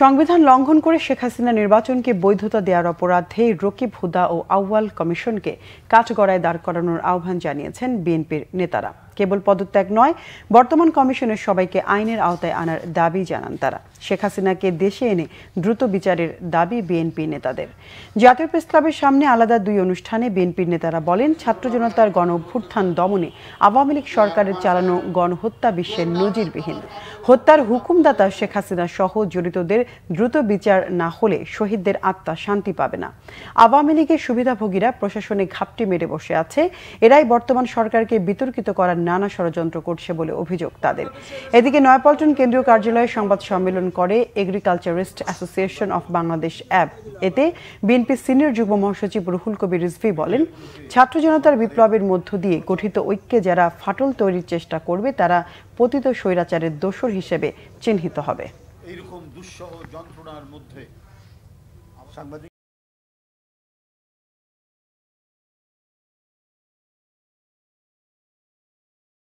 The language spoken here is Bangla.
সংবিধান লঙ্ঘন করে শেখ হাসিনা নির্বাচনকে বৈধতা দেওয়ার অপরাধে রকিব হুদা ও আউয়াল কমিশনকে কাঠগড়ায় দাঁড় করানোর আহ্বান জানিয়েছেন বিএনপির নেতারা কেবল পদত্যাগ নয় বর্তমান কমিশনের সবাইকে আইনের আওতায় আনার দাবি জানান তারা শেখ হাসিনাকে দেশে এনে দ্রুত বিচারের দাবি বিএনপি নেতাদের জাতীয় প্রেস সামনে আলাদা দুই অনুষ্ঠানে বিএনপির নেতারা বলেন ছাত্র জনতার গণ অভ্যুত্থান দমনে আওয়ামী লীগ সরকারের চালানো গণহত্যা বিশ্বের নজিরবিহীন হত্যার হুকুমদাতা শেখ হাসিনা সহ জড়িতদের দ্রুত বিচার না হলে শহীদদের আত্মা শান্তি পাবে না আওয়ামী লীগের সুবিধাভোগীরা প্রশাসনে ঘাপটি মেরে বসে আছে এরাই বর্তমান সরকারকে বিতর্কিত করার নানা ষড়যন্ত্র করছে বলে অভিযোগ তাদের এদিকে নয়াপল্টন কেন্দ্রীয় কার্যালয়ে সংবাদ সম্মেলন করে এগ্রিকালচারিস্ট অ্যাসোসিয়েশন অফ বাংলাদেশ অ্যাপ এতে বিএনপি সিনিয়র যুগ্ম মহাসচিব রুহুল কবির রিজভি বলেন ছাত্র জনতার বিপ্লবের মধ্য দিয়ে গঠিত ঐক্যে যারা ফাটল তৈরির চেষ্টা করবে তারা পতিত স্বৈরাচারের দোষর হিসেবে চিহ্নিত হবে এইরকম দুঃসহ যন্ত্রণার মধ্যে সাংবাদিক